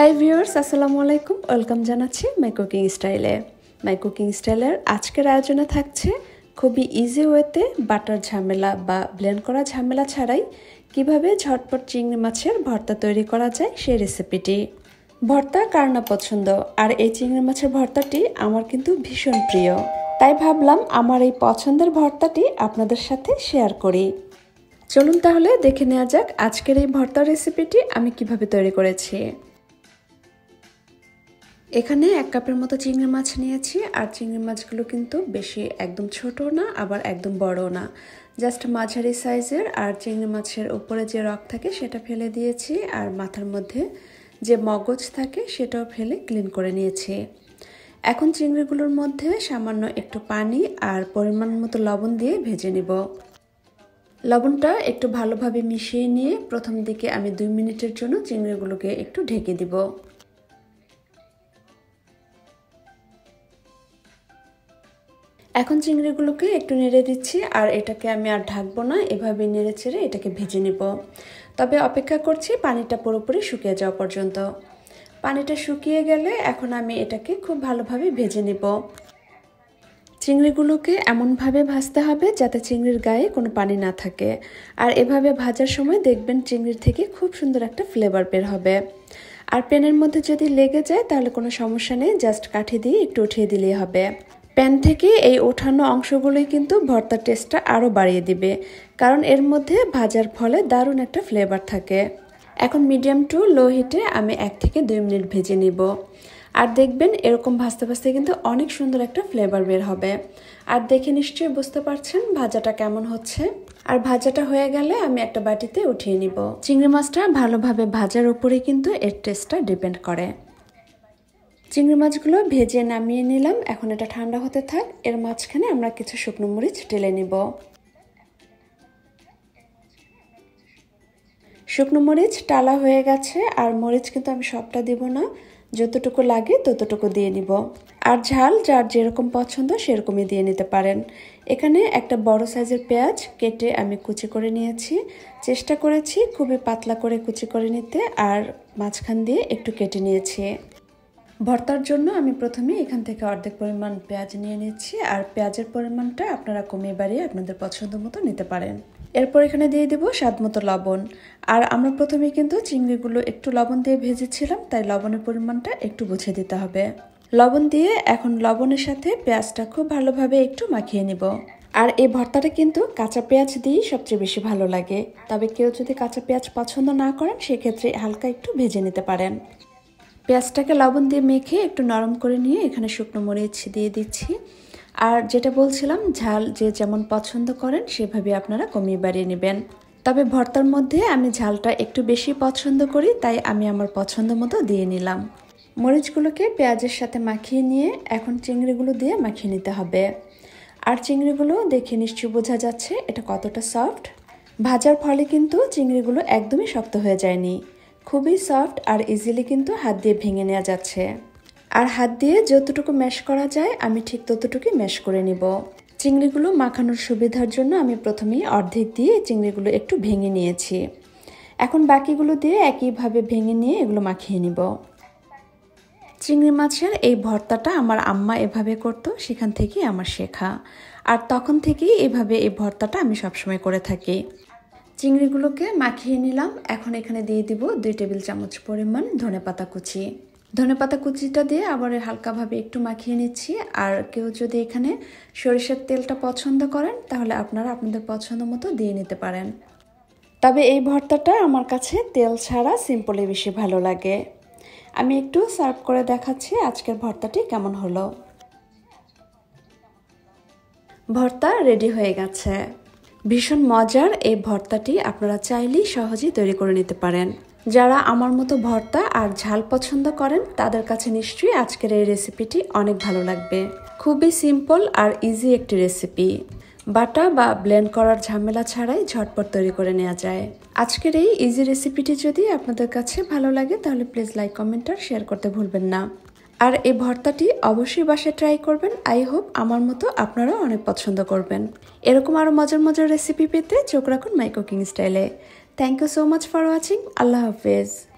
hi viewers আসসালামু আলাইকুম welcome জানাচ্ছি মাই কুকিং স্টাইলে মাই কুকিং স্টাইলের আজকের আয়োজনে থাকছে খুবই ইজি ওয়েতে বাটার ঝামেলা বা ব্লেন্ড করা ঝামেলা ছাড়াই কিভাবে ঝটপট চিংড়ি মাছের ভর্তা তৈরি করা যায় সেই রেসিপিটি ভর্তা কার না পছন্দ আর এই চিংড়ি মাছের ভর্তাটি আমার কিন্তু ভীষণ প্রিয় তাই ভাবলাম আমার এই পছন্দের ভর্তাটি আপনাদের সাথে শেয়ার করি চলুন তাহলে দেখে নেওয়া যাক আজকের এই ভর্তা রেসিপিটি আমি কিভাবে তৈরি করেছি এখানে এক কাপের মতো চিংড়ি মাছ নিয়েছি আর চিংড়ি মাছগুলো কিন্তু বেশি একদম ছোট না আবার একদম বড় না জাস্ট মাঝারি সাইজের আর চিংড়ি মাছের উপরে যে রক থাকে সেটা ফেলে দিয়েছি আর মাথার মধ্যে যে মগজ থাকে সেটাও ফেলে ক্লিন করে নিয়েছি এখন চিংড়িগুলোর মধ্যে সামান্য একটু পানি আর পরিমাণ মতো লবণ দিয়ে ভেজে নেব লবণটা একটু ভালোভাবে মিশিয়ে নিয়ে প্রথম দিকে আমি দুই মিনিটের জন্য চিংড়িগুলোকে একটু ঢেকে দিব এখন চিংড়িগুলোকে একটু নেড়ে দিচ্ছি আর এটাকে আমি আর ঢাকবো না এভাবে নেড়ে ছেড়ে এটাকে ভেজে নেব তবে অপেক্ষা করছি পানিটা পুরোপুরি শুকিয়ে যাওয়া পর্যন্ত পানিটা শুকিয়ে গেলে এখন আমি এটাকে খুব ভালোভাবে ভেজে নেব চিংড়িগুলোকে এমনভাবে ভাজতে হবে যাতে চিংড়ির গায়ে কোনো পানি না থাকে আর এভাবে ভাজার সময় দেখবেন চিংড়ির থেকে খুব সুন্দর একটা ফ্লেভার বের হবে আর প্যানের মধ্যে যদি লেগে যায় তাহলে কোনো সমস্যা নেই জাস্ট কাঠি দিয়ে একটু উঠিয়ে দিলেই হবে প্যান থেকে এই ওঠানো অংশগুলোই কিন্তু ভর্তার টেস্টটা আরও বাড়িয়ে দিবে কারণ এর মধ্যে ভাজার ফলে দারুণ একটা ফ্লেভার থাকে এখন মিডিয়াম টু লো হিটে আমি এক থেকে দুই মিনিট ভেজে নিব আর দেখবেন এরকম ভাজতে ভাজতে কিন্তু অনেক সুন্দর একটা ফ্লেভার বের হবে আর দেখে নিশ্চয়ই বুঝতে পারছেন ভাজাটা কেমন হচ্ছে আর ভাজাটা হয়ে গেলে আমি একটা বাটিতে উঠিয়ে নিব চিংড়ি মাছটা ভালোভাবে ভাজার উপরে কিন্তু এর টেস্টটা ডিপেন্ড করে চিংড়ি মাছগুলো ভেজে নামিয়ে নিলাম এখন এটা ঠান্ডা হতে থাক এর মাঝখানে আমরা কিছু শুকনো মরিচ ঢেলে নিব শুকনো মরিচ টালা হয়ে গেছে আর মরিচ কিন্তু আমি সবটা দিব না যতটুকু লাগে ততটুকু দিয়ে নিব আর ঝাল যার যেরকম পছন্দ সেরকমই দিয়ে নিতে পারেন এখানে একটা বড় সাইজের পেঁয়াজ কেটে আমি কুচি করে নিয়েছি চেষ্টা করেছি খুবই পাতলা করে কুচি করে নিতে আর মাঝখান দিয়ে একটু কেটে নিয়েছি ভর্তার জন্য আমি প্রথমে এখান থেকে অর্ধেক পরিমাণ পেঁয়াজ নিয়ে নিচ্ছি আর পেঁয়াজের পরিমাণটা আপনারা কমিয়ে বাড়িয়ে আপনাদের পছন্দ মতো নিতে পারেন এরপর এখানে দিয়ে দেবো স্বাদ মতো লবণ আর আমরা প্রথমে কিন্তু চিংড়িগুলো একটু লবণ দিয়ে ভেজেছিলাম তাই লবণের পরিমাণটা একটু বুঝে দিতে হবে লবণ দিয়ে এখন লবণের সাথে পেঁয়াজটা খুব ভালোভাবে একটু মাখিয়ে নিব আর এই ভর্তাটা কিন্তু কাঁচা পেঁয়াজ দিয়েই সবচেয়ে বেশি ভালো লাগে তবে কেউ যদি কাঁচা পেঁয়াজ পছন্দ না করেন সেক্ষেত্রে হালকা একটু ভেজে নিতে পারেন পেঁয়াজটাকে লবণ দিয়ে মেখে একটু নরম করে নিয়ে এখানে শুকনো মরিচ দিয়ে দিচ্ছি আর যেটা বলছিলাম ঝাল যে যেমন পছন্দ করেন সেভাবে আপনারা কমিয়ে বাড়িয়ে নেবেন তবে ভর্তার মধ্যে আমি ঝালটা একটু বেশি পছন্দ করি তাই আমি আমার পছন্দ মতো দিয়ে নিলাম মরিচগুলোকে পেঁয়াজের সাথে মাখিয়ে নিয়ে এখন চিংড়িগুলো দিয়ে মাখিয়ে নিতে হবে আর চিংড়িগুলো দেখে নিশ্চয়ই বোঝা যাচ্ছে এটা কতটা সফট ভাজার ফলে কিন্তু চিংড়িগুলো একদমই শক্ত হয়ে যায়নি খুবই সফট আর ইজিলি কিন্তু হাত দিয়ে ভেঙে নেওয়া যাচ্ছে আর হাত দিয়ে যতটুকু ম্যাশ করা যায় আমি ঠিক ততটুকুই ম্যাশ করে নিব চিংড়িগুলো মাখানোর সুবিধার জন্য আমি প্রথমেই অর্ধেক দিয়ে চিংড়িগুলো একটু ভেঙে নিয়েছি এখন বাকিগুলো দিয়ে একইভাবে ভেঙে নিয়ে এগুলো মাখিয়ে নিব চিংড়ি মাছের এই ভর্তাটা আমার আম্মা এভাবে করত সেখান থেকেই আমার শেখা আর তখন থেকেই এভাবে এই ভর্তাটা আমি সবসময় করে থাকি চিংড়িগুলোকে মাখিয়ে নিলাম এখন এখানে দিয়ে দিব দুই টেবিল চামচ পরিমাণ ধনে পাতা কুচি ধনে পাতা কুচিটা দিয়ে আবার হালকাভাবে একটু মাখিয়ে নিচ্ছি আর কেউ যদি এখানে সরিষার তেলটা পছন্দ করেন তাহলে আপনারা আপনাদের পছন্দ মতো দিয়ে নিতে পারেন তবে এই ভর্তাটা আমার কাছে তেল ছাড়া সিম্পলে বেশি ভালো লাগে আমি একটু সার্ভ করে দেখাচ্ছি আজকের ভর্তাটি কেমন হলো ভর্তা রেডি হয়ে গেছে ভীষণ মজার এই ভর্তাটি আপনারা চাইলেই সহজেই তৈরি করে নিতে পারেন যারা আমার মতো ভর্তা আর ঝাল পছন্দ করেন তাদের কাছে নিশ্চয়ই আজকের এই রেসিপিটি অনেক ভালো লাগবে খুবই সিম্পল আর ইজি একটি রেসিপি বাটা বা ব্লেন্ড করার ঝামেলা ছাড়াই ঝটপট তৈরি করে নেওয়া যায় আজকের এই ইজি রেসিপিটি যদি আপনাদের কাছে ভালো লাগে তাহলে প্লিজ লাইক কমেন্ট আর শেয়ার করতে ভুলবেন না আর এই ভর্তাটি অবশ্যই বাসায় ট্রাই করবেন আই হোপ আমার মতো আপনারাও অনেক পছন্দ করবেন এরকম আরও মজার মজার রেসিপি পেতে চোখ রাখুন মাই কুকিং স্টাইলে thank you so much for watching আল্লাহ হাফেজ